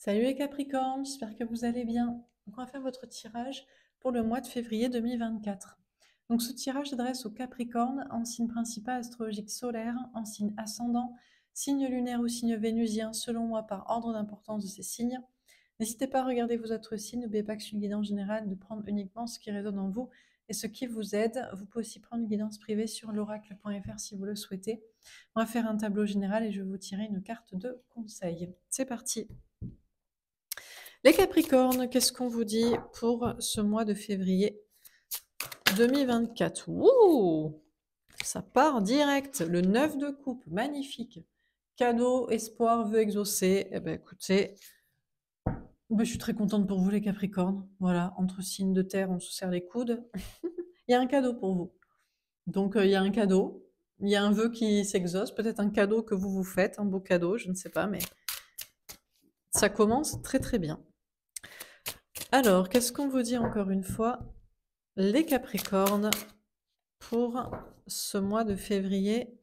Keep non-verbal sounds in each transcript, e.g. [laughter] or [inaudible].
Salut les Capricornes, j'espère que vous allez bien. on va faire votre tirage pour le mois de février 2024. Donc ce tirage s'adresse aux Capricornes en signe principal astrologique solaire, en signe ascendant, signe lunaire ou signe vénusien, selon moi par ordre d'importance de ces signes. N'hésitez pas à regarder vos autres signes, n'oubliez pas que je suis une guidance générale, de prendre uniquement ce qui résonne en vous et ce qui vous aide. Vous pouvez aussi prendre une guidance privée sur l'oracle.fr si vous le souhaitez. On va faire un tableau général et je vais vous tirer une carte de conseil. C'est parti les Capricornes, qu'est-ce qu'on vous dit pour ce mois de février 2024 Ouh Ça part direct, le 9 de coupe, magnifique. Cadeau, espoir, vœu exaucé. Eh bien écoutez, ben, je suis très contente pour vous les Capricornes. Voilà, entre signes de terre, on se serre les coudes. [laughs] il y a un cadeau pour vous. Donc euh, il y a un cadeau, il y a un vœu qui s'exauce, peut-être un cadeau que vous vous faites, un beau cadeau, je ne sais pas, mais ça commence très très bien. Alors, qu'est-ce qu'on vous dit encore une fois Les Capricornes pour ce mois de février.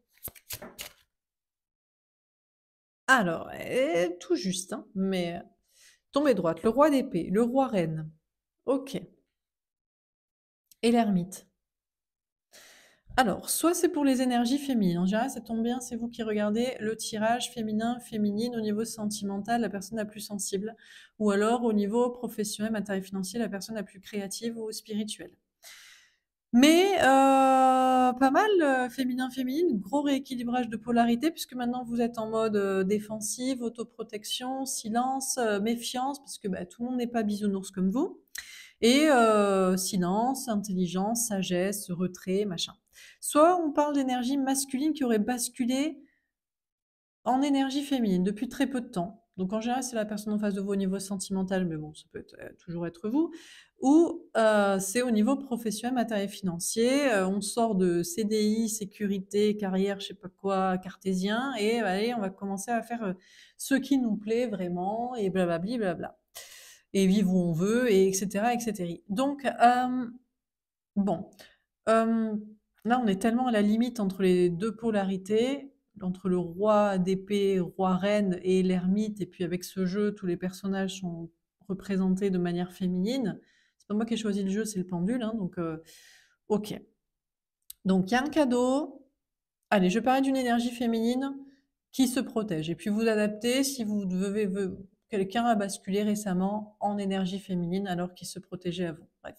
Alors, eh, tout juste, hein, mais euh, tombez droite, le roi d'épée, le roi reine. Ok. Et l'ermite. Alors, soit c'est pour les énergies féminines. En général, ça tombe bien, c'est vous qui regardez le tirage féminin, féminine, au niveau sentimental, la personne la plus sensible, ou alors au niveau professionnel, matériel, financier, la personne la plus créative ou spirituelle. Mais euh, pas mal euh, féminin, féminine, gros rééquilibrage de polarité, puisque maintenant vous êtes en mode euh, défensive, autoprotection, silence, méfiance, parce que bah, tout le monde n'est pas bisounours comme vous. Et silence, intelligence, sagesse, retrait, machin. Soit on parle d'énergie masculine qui aurait basculé en énergie féminine depuis très peu de temps. Donc en général, c'est la personne en face de vous au niveau sentimental, mais bon, ça peut euh, toujours être vous. Ou euh, c'est au niveau professionnel, matériel financier. Euh, on sort de CDI, sécurité, carrière, je sais pas quoi, cartésien, et bah, allez, on va commencer à faire ce qui nous plaît vraiment, et blablabli, blabla. Et vivre où on veut, et etc., etc. Donc, bon. Là, on est tellement à la limite entre les deux polarités, entre le roi d'épée, roi-reine et l'ermite, et puis avec ce jeu, tous les personnages sont représentés de manière féminine. C'est pas moi qui ai choisi le jeu, c'est le pendule, hein, donc euh, ok. Donc il y a un cadeau. Allez, je parlais d'une énergie féminine qui se protège. Et puis vous adaptez si vous devez, quelqu'un a basculé récemment en énergie féminine alors qu'il se protégeait avant. Bref,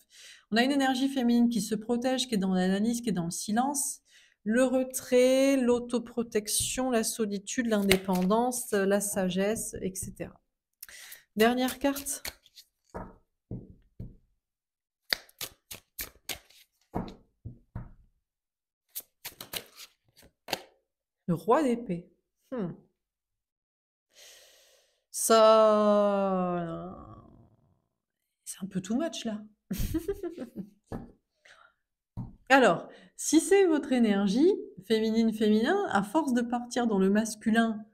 on a une énergie féminine qui se protège, qui est dans l'analyse, qui est dans le silence, le retrait, l'autoprotection, la solitude, l'indépendance, la sagesse, etc. Dernière carte. Le roi d'épée. Hmm. C'est un peu too much là. [laughs] Alors, si c'est votre énergie féminine-féminin, à force de partir dans le masculin,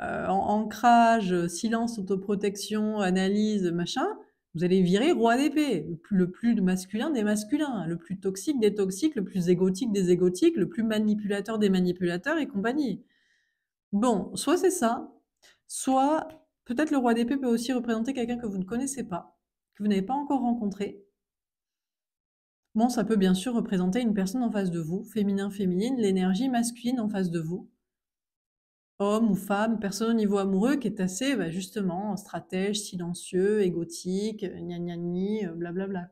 euh, ancrage, silence, autoprotection, analyse, machin, vous allez virer roi d'épée, le plus masculin des masculins, le plus toxique des toxiques, le plus égotique des égotiques, le plus manipulateur des manipulateurs et compagnie. Bon, soit c'est ça, soit Peut-être le roi d'épée peut aussi représenter quelqu'un que vous ne connaissez pas, que vous n'avez pas encore rencontré. Bon, ça peut bien sûr représenter une personne en face de vous, féminin, féminine, l'énergie masculine en face de vous, homme ou femme, personne au niveau amoureux qui est assez bah, justement stratège, silencieux, égotique, gna gna blablabla.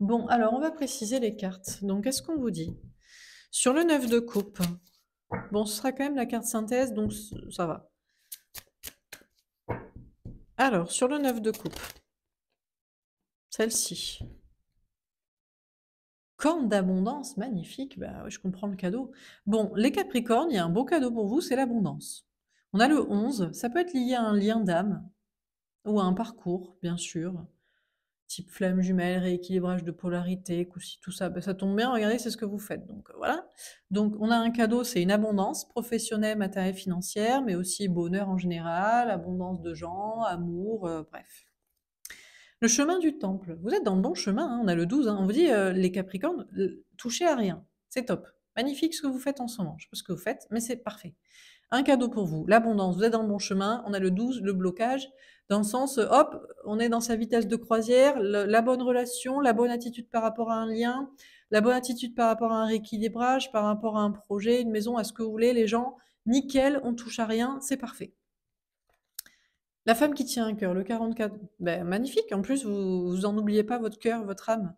Bon, alors on va préciser les cartes. Donc qu'est-ce qu'on vous dit Sur le 9 de coupe, bon, ce sera quand même la carte synthèse, donc ça va. Alors, sur le 9 de coupe, celle-ci. Corne d'abondance, magnifique, bah, je comprends le cadeau. Bon, les Capricornes, il y a un beau cadeau pour vous, c'est l'abondance. On a le 11, ça peut être lié à un lien d'âme ou à un parcours, bien sûr type flamme jumelle, rééquilibrage de polarité, tout ça, bah, ça tombe bien, regardez, c'est ce que vous faites. Donc euh, voilà. Donc on a un cadeau, c'est une abondance professionnelle, matérielle, financière, mais aussi bonheur en général, abondance de gens, amour, euh, bref. Le chemin du temple, vous êtes dans le bon chemin, hein, on a le 12, hein. on vous dit euh, les Capricornes, touchez à rien, c'est top. Magnifique ce que vous faites en ce moment, je sais pas ce que vous faites, mais c'est parfait. Un cadeau pour vous, l'abondance, vous êtes dans le bon chemin, on a le 12, le blocage, dans le sens, euh, hop, on est dans sa vitesse de croisière, la bonne relation, la bonne attitude par rapport à un lien, la bonne attitude par rapport à un rééquilibrage, par rapport à un projet, une maison, à ce que vous voulez, les gens, nickel, on touche à rien, c'est parfait. La femme qui tient un cœur, le 44, ben, magnifique, en plus, vous, vous en oubliez pas votre cœur, votre âme.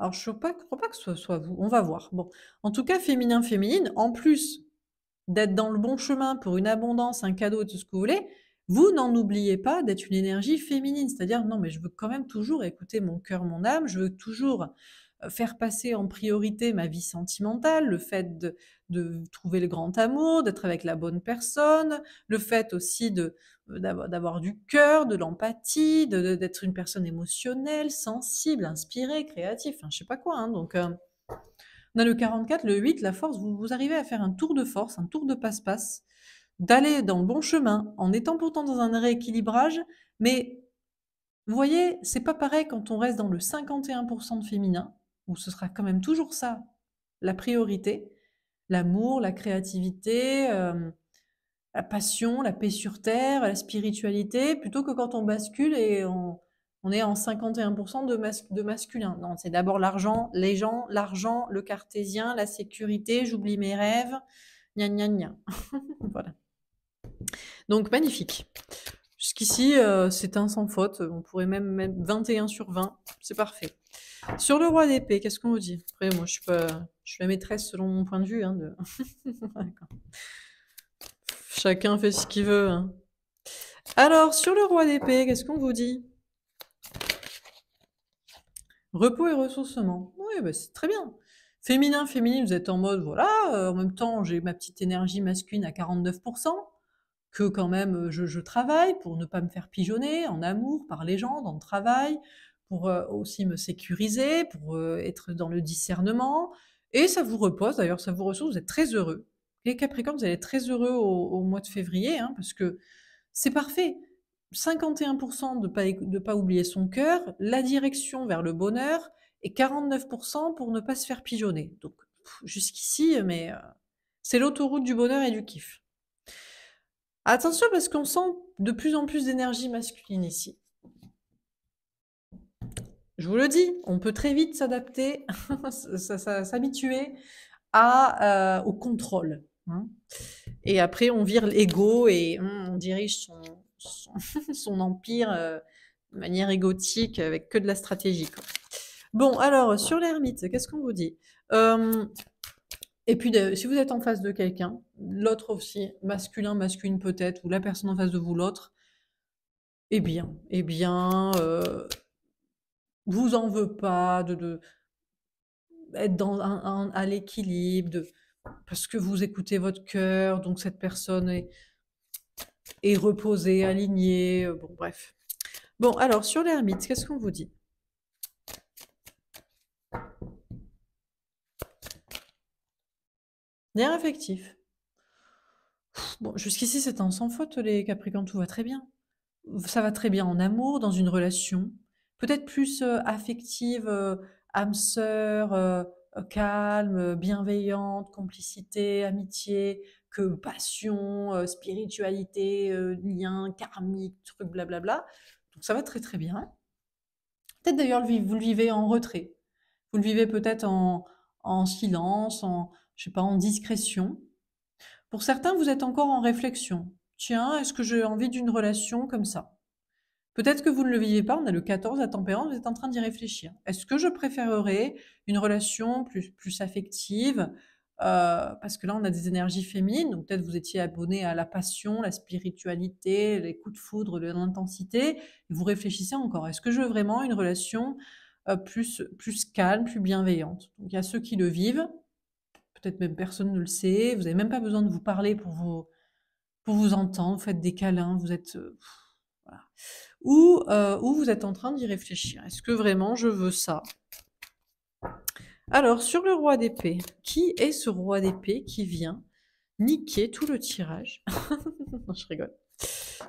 Alors, je ne crois pas que ce soit, vous. On va voir. Bon. En tout cas, féminin, féminine, en plus d'être dans le bon chemin pour une abondance, un cadeau, tout ce que vous voulez, vous n'en oubliez pas d'être une énergie féminine, c'est-à-dire non, mais je veux quand même toujours écouter mon cœur, mon âme, je veux toujours euh, faire passer en priorité ma vie sentimentale, le fait de, trouver le grand amour, d'être avec la bonne personne, le fait aussi euh, d'avoir du cœur, de l'empathie, d'être une personne émotionnelle, sensible, inspirée, créative, je je sais pas quoi. Hein, donc, euh, on a le 44, le 8, la force, vous arrivez à faire un tour de force, un tour de passe-passe d'aller dans le bon chemin en étant pourtant dans un rééquilibrage, mais vous voyez, c'est pas pareil quand on reste dans le 51% de féminin, où ce sera quand même toujours ça, la priorité, l'amour, la créativité, euh, la passion, la paix sur terre, la spiritualité, plutôt que quand on bascule et on, est en 51% de, de masculin. Non, c'est d'abord l'argent, les gens, l'argent, le cartésien, la sécurité, j'oublie mes rêves, gna gna gna. [laughs] voilà. Donc magnifique. Jusqu'ici, euh, c'est un sans faute. On pourrait même mettre 21 sur 20. C'est parfait. Sur le roi d'épée, qu'est-ce qu'on vous dit Après, moi, je suis, je suis la maîtresse selon mon point de vue. Hein, [laughs] Chacun fait ce qu'il veut. Hein. Alors, sur le roi d'épée, qu'est-ce qu'on vous dit Repos et ressourcement. Oui, bah, c'est très bien. Féminin, féminine, vous êtes en mode, voilà, euh, en même temps, j'ai ma petite énergie masculine à 49% que quand même je, travaille pour ne pas me faire pigeonner en amour par les gens, dans le travail, pour aussi me sécuriser, pour être dans le discernement. Et ça vous repose, d'ailleurs, ça vous ressource, vous êtes très heureux. Les Capricornes, vous allez être très heureux au, mois de février, hein, parce que c'est parfait. 51% de ne pas, de pas oublier son cœur, la direction vers le bonheur, et 49% pour ne pas se faire pigeonner. Donc, jusqu'ici, mais c'est l'autoroute du bonheur et du kiff. Attention parce qu'on sent de plus en plus d'énergie masculine ici. Je vous le dis, on peut très vite s'adapter, [laughs] s'habituer euh, au contrôle. Hein. Et après, on vire l'ego et hum, on dirige son, [laughs] empire euh, de manière égotique avec que de la stratégie. Bon, alors, sur l'ermite, qu'est-ce qu'on vous dit hum, et puis, si vous êtes en face de quelqu'un, l'autre aussi, masculin, masculine peut-être, ou la personne en face de vous, l'autre, eh bien, eh bien, euh, vous en veut pas de, être à l'équilibre, de, parce que vous écoutez votre cœur, donc cette personne est, est reposée, alignée, euh, bon, bref. Bon, alors, sur l'ermite, qu'est-ce qu'on vous dit affectif. Bon, jusqu'ici, c'est un sans faute, les Capricornes, tout va très bien. Ça va très bien en amour, dans une relation, peut-être plus euh, affective, euh, âme sœur, euh, calme, bienveillante, complicité, amitié, que passion, spiritualité, lien karmique, truc, blablabla. Donc ça va très très bien. Peut-être d'ailleurs, vous le vivez en retrait. Vous le vivez peut-être en, en silence, en, je sais pas, en discrétion. Pour certains, vous êtes encore en réflexion. Tiens, est-ce que j'ai envie d'une relation comme ça Peut-être que vous ne le vivez pas, on a le 14 à tempérance, vous êtes en train d'y réfléchir. Est-ce que je préférerais une relation plus, plus affective euh, Parce que là, on a des énergies féminines, donc peut-être vous étiez abonné à la passion, la spiritualité, les coups de foudre, l'intensité. Vous réfléchissez encore, est-ce que je veux vraiment une relation euh, plus, plus calme, plus bienveillante Donc il y a ceux qui le vivent, peut même personne ne le sait, vous n'avez même pas besoin de vous parler pour vous, pour vous entendre, vous faites des câlins, vous êtes... Euh, euh, ou, vous êtes en train d'y réfléchir. Est-ce que vraiment je veux ça Alors, sur le roi d'épée, qui est ce roi d'épée qui vient niquer tout le tirage [laughs] je rigole.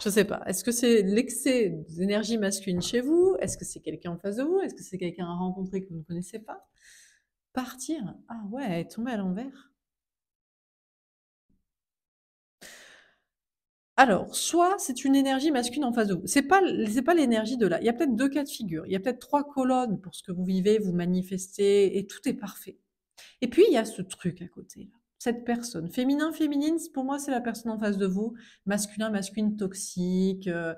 Je ne sais pas. Est-ce que c'est l'excès d'énergie masculine chez vous Est-ce que c'est quelqu'un en face de vous Est-ce que c'est quelqu'un à rencontrer que vous ne connaissez pas partir. Ah ouais, elle à l'envers. Alors, soit c'est une énergie masculine en face de vous. C'est pas, pas l'énergie de là. Il y a peut-être deux cas de figure. Il y a peut-être trois colonnes pour ce que vous vivez, vous manifestez et tout est parfait. Et puis, il y a ce truc à côté, Cette personne. Féminin, féminine, pour moi, c'est la personne en face de vous. Masculin, masculine, toxique. Euh,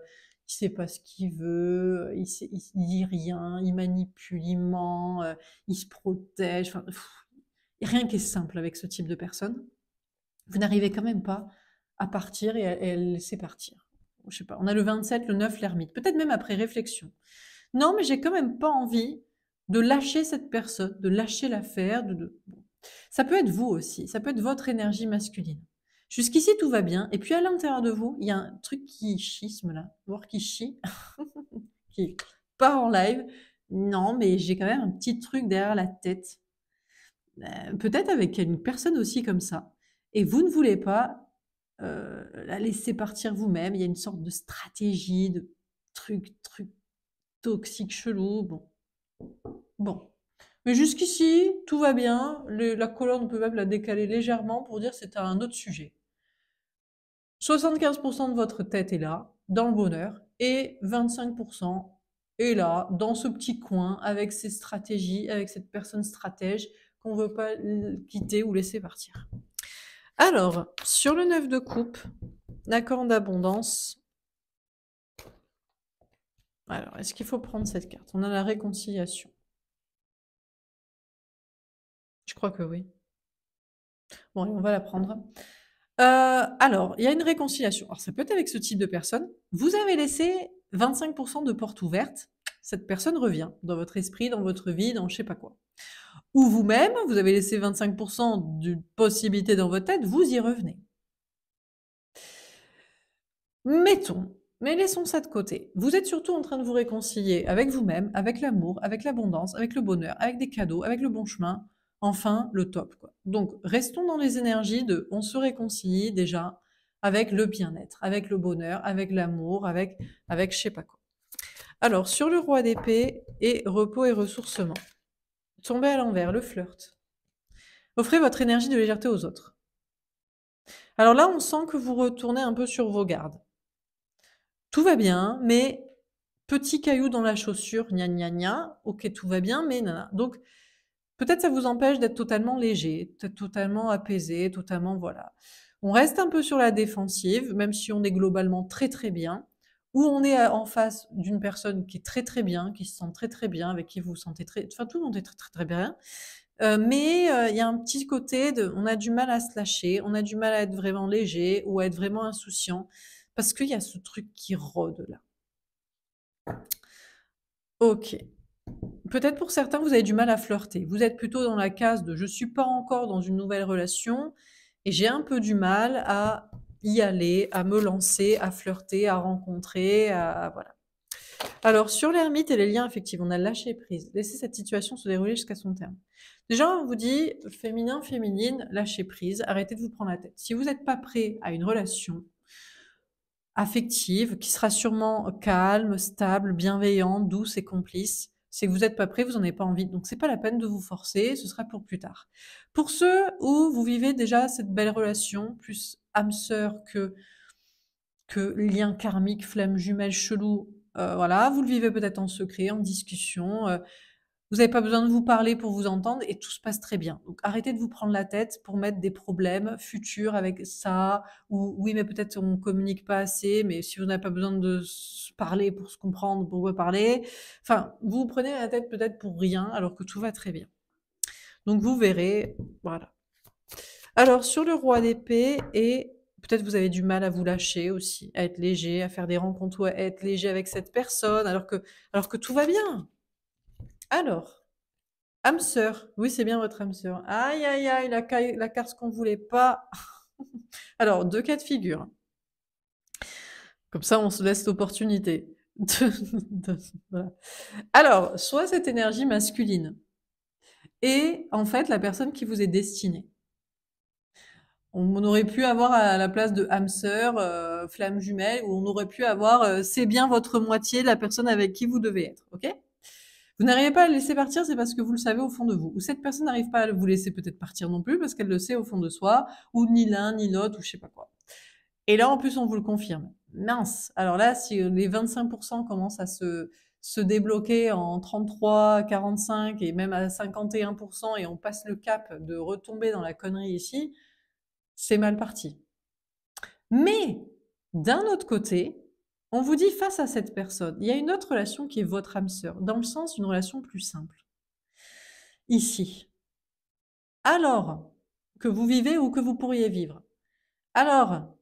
il sait pas ce qu'il veut, il, ne dit rien, il manipule, il ment, euh, il se protège. rien qui est simple avec ce type de personne. Vous n'arrivez quand même pas à partir et à, laisser partir. Je sais pas. On a le 27, le 9, l'ermite. Peut-être même après réflexion. Non, mais j'ai quand même pas envie de lâcher cette personne, de lâcher l'affaire. De, Ça peut être vous aussi. Ça peut être votre énergie masculine. Jusqu'ici, tout va bien. Et puis à l'intérieur de vous, il y a un truc qui schisme là, voire qui chie, [laughs] qui part en live. Non, mais j'ai quand même un petit truc derrière la tête. Euh, peut-être avec une personne aussi comme ça. Et vous ne voulez pas euh, la laisser partir vous-même. Il y a une sorte de stratégie, de truc, truc toxique, chelou. Bon. Bon. Mais jusqu'ici, tout va bien. la colonne, on peut même la décaler légèrement pour dire que c'est un autre sujet. 75% de votre tête est là, dans le bonheur, et 25% est là, dans ce petit coin, avec ses stratégies, avec cette personne stratège qu'on ne veut pas quitter ou laisser partir. Alors, sur le 9 de coupe, l'accord d'abondance. Alors, est-ce qu'il faut prendre cette carte On a la réconciliation. Je crois que oui. Bon, on va la prendre. Euh, alors, il y a une réconciliation. Alors, ça peut être avec ce type de personne. Vous avez laissé 25% de porte ouverte. Cette personne revient dans votre esprit, dans votre vie, dans je sais pas quoi. Ou vous-même, vous avez laissé 25% d'une possibilité dans votre tête, vous y revenez. Mettons, mais laissons ça de côté. Vous êtes surtout en train de vous réconcilier avec vous-même, avec l'amour, avec l'abondance, avec le bonheur, avec des cadeaux, avec le bon chemin, enfin le top. Donc restons dans les énergies de on se réconcilie déjà avec le bien-être, avec le bonheur, avec l'amour, avec, avec je sais pas quoi. Alors sur le roi d'épée et repos et ressourcement, tombez à l'envers, le flirt. Offrez votre énergie de légèreté aux autres. Alors là, on sent que vous retournez un peu sur vos gardes. Tout va bien, mais petit caillou dans la chaussure, gna gna gna, ok, tout va bien, mais nana. Donc, Peut-être ça vous empêche d'être totalement léger, d'être totalement apaisé, totalement voilà. On reste un peu sur la défensive, même si on est globalement très très bien, ou on est euh, en face d'une personne qui est très très bien, qui se sent très très bien, avec qui vous vous sentez très, enfin tout le monde est très très très bien, euh, mais euh, il y a un petit côté de, on a du mal à se lâcher, on a du mal à être vraiment léger ou à être vraiment insouciant, parce qu'il y a ce truc qui rôde là. Ok peut-être pour certains, vous avez du mal à flirter. Vous êtes plutôt dans la case de je ne suis pas encore dans une nouvelle relation et j'ai un peu du mal à y aller, à me lancer, à flirter, à rencontrer, voilà. Alors sur l'ermite et les liens affectifs, on a lâché prise, laissez cette situation se dérouler jusqu'à son terme. Déjà, on vous dit féminin, féminine, lâchez prise, arrêtez de vous prendre la tête. Si vous n'êtes pas prêt à une relation, affective, qui sera sûrement calme, stable, bienveillante, douce et complice c'est que vous n'êtes pas prêt, vous n'en avez pas envie. Donc c'est pas la peine de vous forcer, ce sera pour plus tard. Pour ceux où vous vivez déjà cette belle relation, plus âme sœur que, que lien karmique, flemme jumelle, chelou, euh, voilà, vous le vivez peut-être en secret, en discussion. Euh, vous n'avez pas besoin de vous parler pour vous entendre et tout se passe très bien. Donc arrêtez de vous prendre la tête pour mettre des problèmes futurs avec ça ou oui mais peut-être on communique pas assez mais si vous n'avez pas besoin de se parler pour se comprendre, pourquoi parler Enfin, vous vous prenez la tête peut-être pour rien alors que tout va très bien. Donc vous verrez, voilà. Alors sur le roi d'épée et peut-être vous avez du mal à vous lâcher aussi, à être léger, à faire des rencontres ou à être léger avec cette personne alors que alors que tout va bien. Alors, âme sœur. Oui, c'est bien votre âme sœur. Aïe, aïe, aïe, la, carte qu'on ne voulait pas. [laughs] Alors, deux cas de figure. Comme ça, on se laisse l'opportunité. Alors, soit cette énergie masculine et en fait la personne qui vous est destinée. On aurait pu avoir à la place de âme sœur, euh, flamme jumelle, ou on aurait pu avoir euh, c'est bien votre moitié, la personne avec qui vous devez être, ok vous n'arrivez pas à le laisser partir, c'est parce que vous le savez au fond de vous. Ou cette personne n'arrive pas à vous laisser peut-être partir non plus parce qu'elle le sait au fond de soi, ou ni l'un ni l'autre, ou je sais pas quoi. Et là, en plus, on vous le confirme. Mince. Alors là, si les 25% commencent à se débloquer en 33, 45 et même à 51% et on passe le cap de retomber dans la connerie ici, c'est mal parti. Mais d'un autre côté, on vous dit face à cette personne, il y a une autre relation qui est votre âme sœur, dans le sens d'une relation plus simple. Ici. Alors que vous vivez ou que vous pourriez vivre. Alors,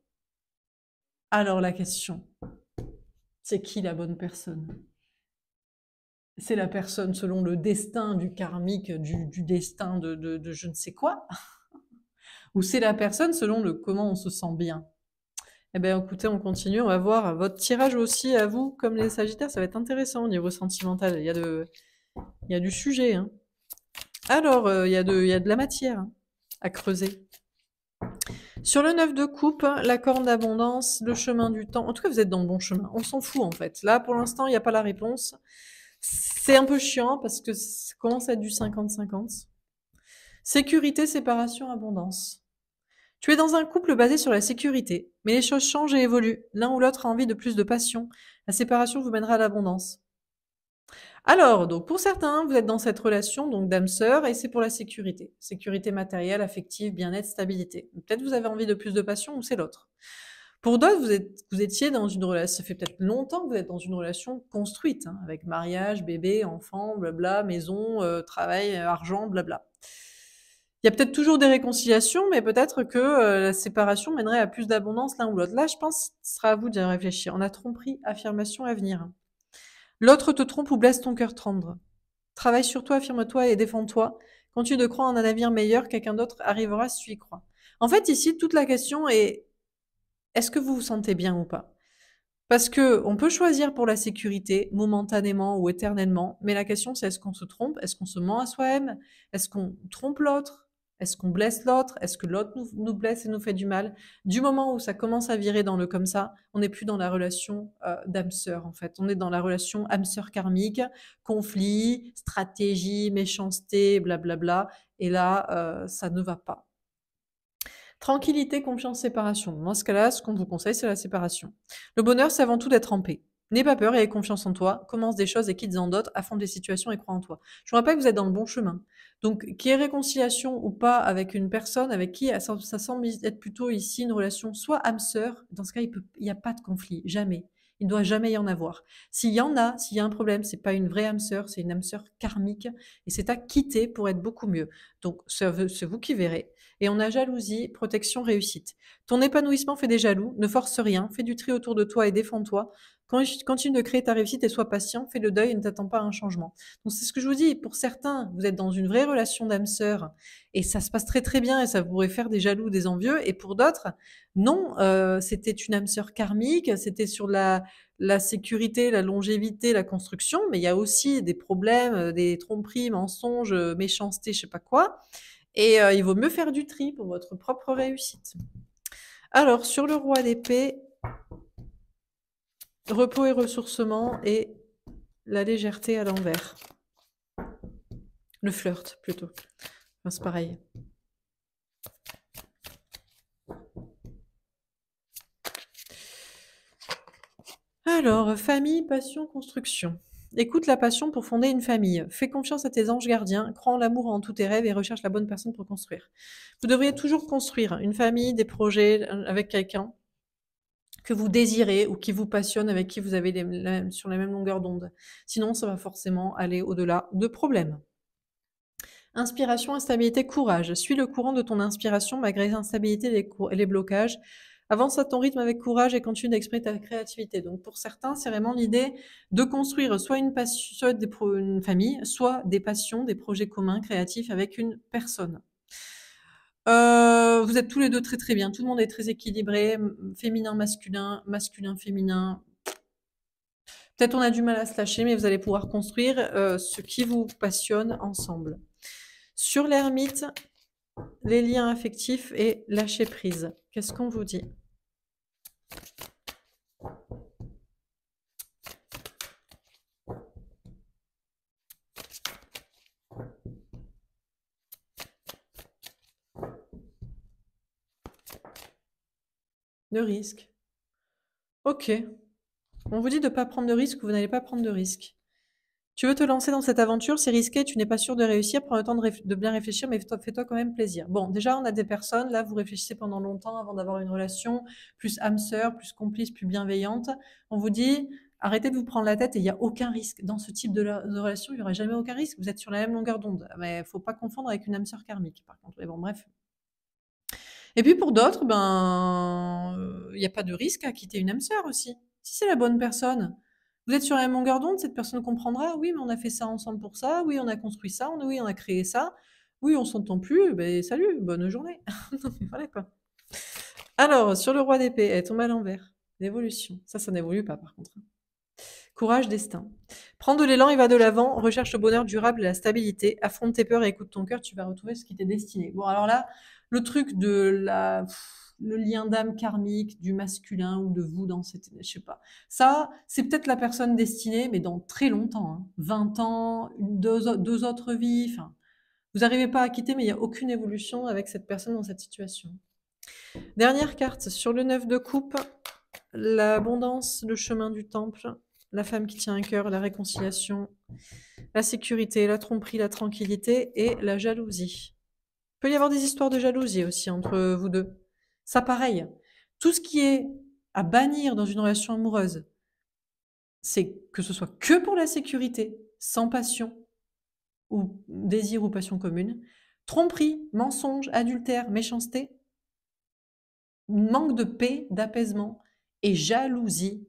alors la question, c'est qui la bonne personne C'est la personne selon le destin du karmique, du, destin de, de je ne sais quoi Ou c'est la personne selon le comment on se sent bien eh bien, écoutez, on continue. On va voir votre tirage aussi à vous, comme les Sagittaires. Ça va être intéressant au niveau sentimental. Il y a, il y a du sujet. Hein. Alors, euh, il, y a de... il y a de la matière hein, à creuser. Sur le 9 de coupe, la corne d'abondance, le chemin du temps. En tout cas, vous êtes dans le bon chemin. On s'en fout, en fait. Là, pour l'instant, il n'y a pas la réponse. C'est un peu chiant parce que ça commence à être du 50-50. Sécurité, séparation, abondance. Tu es dans un couple basé sur la sécurité, mais les choses changent et évoluent. L'un ou l'autre a envie de plus de passion. La séparation vous mènera à l'abondance. Alors, donc pour certains, vous êtes dans cette relation donc d'âme sœur et c'est pour la sécurité, sécurité matérielle, affective, bien-être, stabilité. Peut-être vous avez envie de plus de passion ou c'est l'autre. Pour d'autres, vous, étiez dans une relation, ça fait peut-être longtemps que vous êtes dans une relation construite, hein, avec mariage, bébé, enfant, blabla, maison, euh, travail, euh, argent, blabla il y a peut-être toujours des réconciliations, mais peut-être que euh, la séparation mènerait à plus d'abondance l'un ou l'autre. Là, je pense que ce sera à vous de réfléchir. On a tromperie, affirmation, avenir. L'autre te trompe ou blesse ton cœur tendre. Travaille sur toi, affirme-toi et défends-toi. Continue de croire en un avenir meilleur, quelqu'un d'autre arrivera si tu crois. En fait, ici, toute la question est est-ce que vous vous sentez bien ou pas Parce que on peut choisir pour la sécurité, momentanément ou éternellement, mais la question c'est est-ce qu'on se trompe Est-ce qu'on se ment à soi-même Est-ce qu'on trompe l'autre est-ce qu'on blesse l'autre Est-ce que l'autre nous, blesse et nous fait du mal Du moment où ça commence à virer dans le comme ça, on n'est plus dans la relation euh, d'âme sœur en fait. On est dans la relation âme sœur karmique, conflit, stratégie, méchanceté, blablabla. et là, euh, ça ne va pas. Tranquillité, confiance, séparation. Dans ce cas-là, ce qu'on vous conseille, c'est la séparation. Le bonheur, c'est avant tout d'être en paix. N'aie pas peur et aie confiance en toi. Commence des choses et quitte-en d'autres. Affronte des situations et crois en toi. Je vous pas que vous êtes dans le bon chemin. Donc, qu'il y ait réconciliation ou pas avec une personne avec qui ça, semble être plutôt ici une relation soit âme-sœur. Dans ce cas, il n'y a pas de conflit. Jamais. Il ne doit jamais y en avoir. S'il y en a, s'il y a un problème, ce n'est pas une vraie âme sœur, c'est une âme sœur karmique et c'est à quitter pour être beaucoup mieux. Donc, c'est vous qui verrez. Et on a jalousie, protection, réussite. Ton épanouissement fait des jaloux, ne force rien, fais du tri autour de toi et défends-toi. Continue de créer ta réussite et sois patient, fais le deuil et ne t'attends pas à un changement. Donc c'est ce que je vous dis, pour certains, vous êtes dans une vraie relation d'âme sœur et ça se passe très très bien et ça pourrait faire des jaloux, des envieux. Et pour d'autres, non, euh, c'était une âme sœur karmique, c'était sur la, la sécurité, la longévité, la construction, mais il y a aussi des problèmes, euh, des tromperies, mensonges, euh, méchanceté, je sais pas quoi. Et euh, il vaut mieux faire du tri pour votre propre réussite. Alors, sur le roi d'épée, repos et ressourcement et la légèreté à l'envers. Le flirt plutôt. c'est pareil. Alors, famille, passion, construction. Écoute la passion pour fonder une famille. Fais confiance à tes anges gardiens. Crois en l'amour en tous tes rêves et recherche la bonne personne pour construire. Vous devriez toujours construire une famille, des projets euh, avec quelqu'un que vous désirez ou qui vous passionne, avec qui vous avez sur la même longueur d'onde. Sinon, ça va forcément aller au-delà de problèmes. Inspiration, instabilité, courage. Suis le courant de ton inspiration malgré l'instabilité et les blocages. Avance à ton rythme avec courage et continue d'exprimer ta créativité. Donc pour certains, c'est vraiment l'idée de construire soit une, passion, soit une famille, soit des passions, des projets communs créatifs avec une personne. Euh, vous êtes tous les deux très très bien. Tout le monde est très équilibré, féminin, masculin, masculin, féminin. Peut-être on a du mal à se lâcher, mais vous allez pouvoir construire euh, ce qui vous passionne ensemble. Sur l'ermite, les liens affectifs et lâcher prise. Qu'est-ce qu'on vous dit De risque. Ok. On vous dit de ne pas prendre de risque, vous n'allez pas prendre de risque. Tu veux te lancer dans cette aventure, c'est risqué, tu n'es pas sûr de réussir, prends le temps de, bien réfléchir, mais fais-toi quand même plaisir. Bon, déjà, on a des personnes, là, vous réfléchissez pendant longtemps avant d'avoir une relation plus âme sœur, plus complice, plus bienveillante. On vous dit, arrêtez de vous prendre la tête et il n'y a aucun risque. Dans ce type de, relation, il n'y aura jamais aucun risque. Vous êtes sur la même longueur d'onde. Mais il faut pas confondre avec une âme sœur karmique, par contre. Mais bon, bref. Et puis pour d'autres, ben, euh, il n'y a pas de risque à quitter une âme sœur aussi. Si c'est la bonne personne, vous êtes sur un longueur d'onde, cette personne comprendra, ah oui, mais on a fait ça ensemble pour ça, oui, on a construit ça, oui, on a créé ça, oui, on s'entend plus, eh ben salut, bonne journée. [laughs] voilà quoi. Alors, sur le roi d'épée, elle tombe à l'envers. L'évolution. Ça, ça n'évolue pas par contre. Hein. Courage, destin. Prends de l'élan et va de l'avant. Recherche le bonheur durable et la stabilité. Affronte tes peurs et écoute ton cœur. Tu vas retrouver ce qui t'est destiné. Bon, alors là, le truc de la le lien d'âme karmique du masculin ou de vous dans cette, je sais pas. Ça, c'est peut-être la personne destinée, mais dans très longtemps, 20 hein. ans, deux, autres vies. vous n'arrivez pas à quitter, mais il n'y a aucune évolution avec cette personne dans cette situation. Dernière carte sur le 9 de coupe, l'abondance, le chemin du temple, la femme qui tient un cœur, la réconciliation, la sécurité, la tromperie, la tranquillité et la jalousie. Il peut y avoir des histoires de jalousie aussi entre vous deux. Ça, pareil. Tout ce qui est à bannir dans une relation amoureuse, c'est que ce soit que pour la sécurité, sans passion, ou désir ou passion commune, tromperie, mensonge, adultère, méchanceté, manque de paix, d'apaisement et jalousie.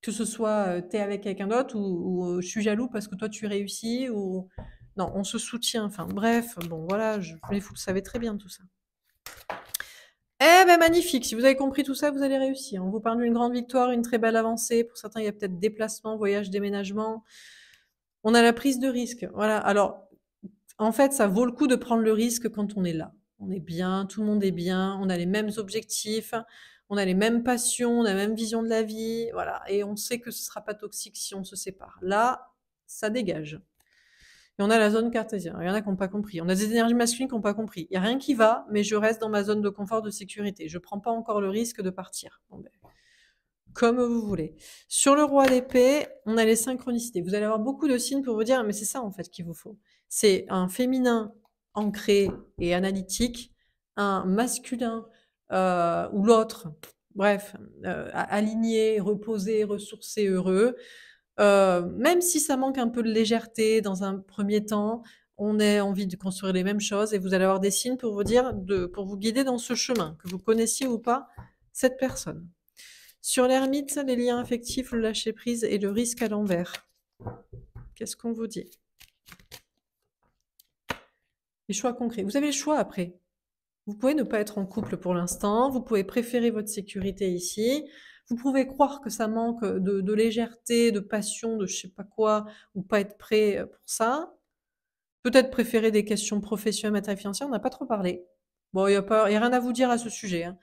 Que ce soit euh, tu es avec quelqu'un d'autre ou, euh, je suis jaloux parce que toi tu réussis ou non, on se soutient. Enfin bref, bon voilà, je, vous savez très bien tout ça. Eh ben magnifique, si vous avez compris tout ça, vous allez réussir. On vous parle d'une grande victoire, une très belle avancée. Pour certains, il y a peut-être déplacement, voyage, déménagement. On a la prise de risque. Voilà. Alors, en fait, ça vaut le coup de prendre le risque quand on est là. On est bien, tout le monde est bien, on a les mêmes objectifs, on a les mêmes passions, on a la même vision de la vie. Voilà. Et on sait que ce ne sera pas toxique si on se sépare. Là, ça dégage on a la zone cartésienne. Il y en a qui n'ont pas compris. On a des énergies masculines qui n'ont pas compris. Il n'y a rien qui va, mais je reste dans ma zone de confort, de sécurité. Je ne prends pas encore le risque de partir. Ben, comme vous voulez. Sur le roi d'épée, on a les synchronicités. Vous allez avoir beaucoup de signes pour vous dire, mais c'est ça en fait qu'il vous faut. C'est un féminin ancré et analytique, un masculin euh, ou l'autre, bref, euh, aligné, reposé, ressourcé, heureux, même si ça manque un peu de légèreté dans un premier temps, on a envie de construire les mêmes choses et vous allez avoir des signes pour vous pour vous guider dans ce chemin, que vous connaissiez ou pas cette personne. Sur l'ermite, les liens affectifs, le lâcher prise et le risque à l'envers. Qu'est-ce qu'on vous dit Les choix concrets. Vous avez le choix après. Vous pouvez ne pas être en couple pour l'instant, vous pouvez préférer votre sécurité ici, vous pouvez croire que ça manque de, légèreté, de passion, de je sais pas quoi, ou pas être prêt euh, pour ça. Peut-être préférer des questions professionnelles, matérielles, financières, on n'a pas trop parlé. Bon, il n'y a, a, rien à vous dire à ce sujet. Hein.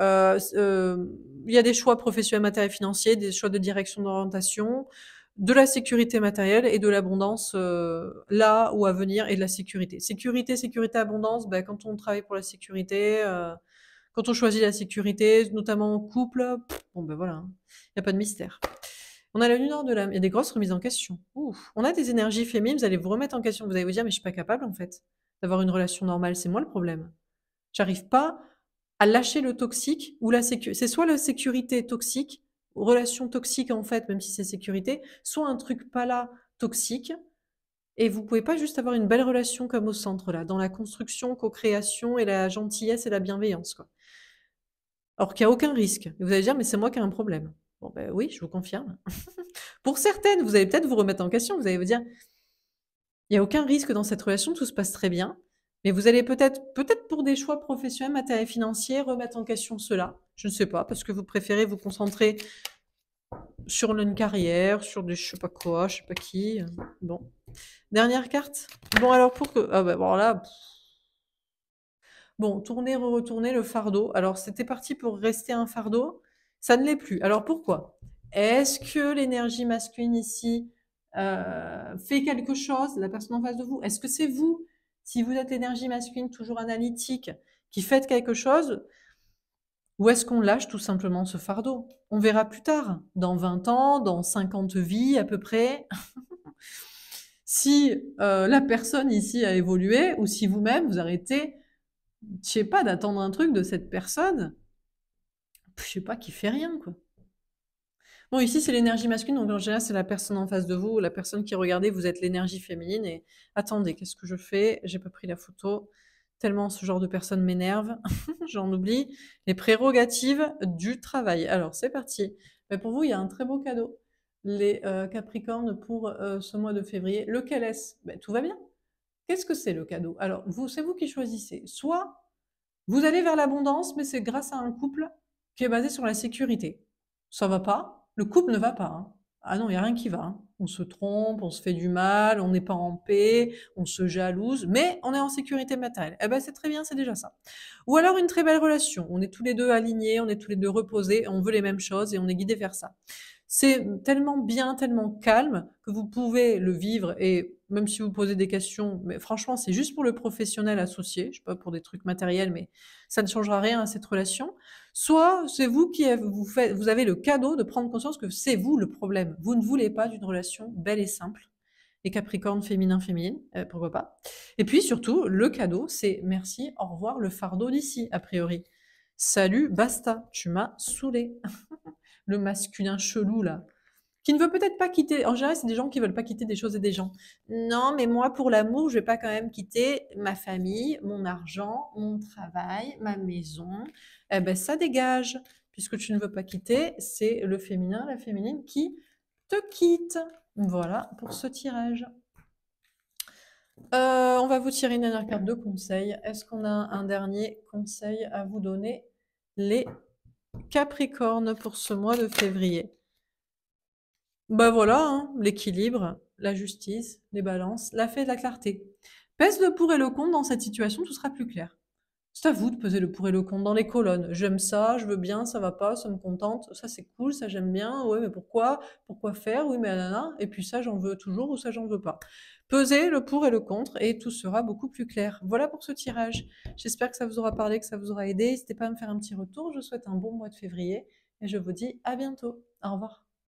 Euh, euh, il y a des choix professionnels, matériels, financiers, des choix de direction d'orientation, de la sécurité matérielle et de l'abondance là ou à venir et de la sécurité. Sécurité, sécurité, abondance, ben, quand on travaille pour la sécurité, quand on choisit la sécurité, notamment en couple, bon ben voilà, il hein. n'y a pas de mystère. On a la lune de l'âme. Il y a des grosses remises en question. On a des énergies féminines, vous allez vous remettre en question. Vous allez vous dire, mais je ne suis pas capable, en fait, d'avoir une relation normale. C'est moi le problème. J'arrive pas à lâcher le toxique ou la sécurité. C'est soit la sécurité toxique, relation toxique, en fait, même si c'est sécurité, soit un truc pas là toxique et vous pouvez pas juste avoir une belle relation comme au centre, là, dans la construction, co-création et la gentillesse et la bienveillance, quoi. Alors qu'il n'y a aucun risque. vous allez dire, mais c'est moi qui ai un problème. Bon, ben oui, je vous confirme. [laughs] Pour certaines, vous allez peut-être vous remettre en question. Vous allez vous dire, il n'y a aucun risque dans cette relation, tout se passe très bien. Mais vous allez peut-être, peut-être pour des choix professionnels, matériels, financiers, remettre en question cela. Je ne sais pas, parce que vous préférez vous concentrer sur une carrière, sur des je sais pas quoi, je sais pas qui. Euh, bon. Dernière carte. Bon, alors pour que. Ah, bah, bon, Bon, tourner, retourner le fardeau. Alors, c'était parti pour rester un fardeau. Ça ne l'est plus. Alors, pourquoi Est-ce que l'énergie masculine ici euh, fait quelque chose, la personne en face de vous Est-ce que c'est vous, si vous êtes l'énergie masculine toujours analytique, qui faites quelque chose ou est-ce qu'on lâche tout simplement ce fardeau On verra plus tard, dans 20 ans, dans 50 vies à peu près, [laughs] si euh, la personne ici a évolué ou si vous-même vous arrêtez, je sais pas, d'attendre un truc de cette personne, je sais pas, qui fait rien quoi. Bon, ici, c'est l'énergie masculine, donc en général, c'est la personne en face de vous, la personne qui regardez, vous êtes l'énergie féminine, et attendez, qu'est-ce que je fais J'ai pas pris la photo tellement ce genre de personnes m'énerve, [laughs] j'en oublie, les prérogatives du travail. Alors c'est parti. Mais ben, pour vous, il y a un très beau cadeau, les euh, Capricornes pour euh, ce mois de février. Lequel est-ce ben, Tout va bien. Qu'est-ce que c'est le cadeau Alors vous, c'est vous qui choisissez. Soit vous allez vers l'abondance, mais c'est grâce à un couple qui est basé sur la sécurité. Ça va pas, le couple ne va pas. Hein. Ah non, il n'y a rien qui va. Hein. On se trompe, on se fait du mal, on n'est pas en paix, on se jalouse, mais on est en sécurité matérielle. Eh ben c'est très bien, c'est déjà ça. Ou alors une très belle relation. On est tous les deux alignés, on est tous les deux reposés, on veut les mêmes choses et on est guidé vers ça. C'est tellement bien, tellement calme que vous pouvez le vivre et même si vous posez des questions, mais franchement, c'est juste pour le professionnel associé, je ne sais pas pour des trucs matériels, mais ça ne changera rien à cette relation. Soit c'est vous qui avez, vous vous avez le cadeau de prendre conscience que c'est vous le problème. Vous ne voulez pas d'une relation belle et simple. Et Capricorne féminin féminine, euh, pourquoi pas. Et puis surtout, le cadeau, c'est merci, au revoir, le fardeau d'ici, a priori. Salut, basta, tu m'as saoulé. [laughs] le masculin chelou là qui ne veut peut-être pas quitter. En général, c'est des gens qui veulent pas quitter des choses et des gens. Non, mais moi, pour l'amour, je vais pas quand même quitter ma famille, mon argent, mon travail, ma maison. Eh ben, ça dégage. Puisque tu ne veux pas quitter, c'est le féminin, la féminine qui te quitte. Voilà pour ce tirage. Euh, on va vous tirer une dernière carte de conseil. Est-ce qu'on a un dernier conseil à vous donner, les Capricornes, pour ce mois de février ben voilà, hein, l'équilibre, la justice, les balances, la fée de la clarté. Pèse le pour et le contre dans cette situation, tout sera plus clair. C'est à vous de peser le pour et le contre dans les colonnes. J'aime ça, je veux bien, ça va pas, ça me contente, ça c'est cool, ça j'aime bien, ouais mais pourquoi, pourquoi faire, oui mais nanana, et puis ça j'en veux toujours ou ça j'en veux pas. Pesez le pour et le contre et tout sera beaucoup plus clair. Voilà pour ce tirage. J'espère que ça vous aura parlé, que ça vous aura aidé. N'hésitez pas à me faire un petit retour. Je vous souhaite un bon mois de février et je vous dis à bientôt. Au revoir.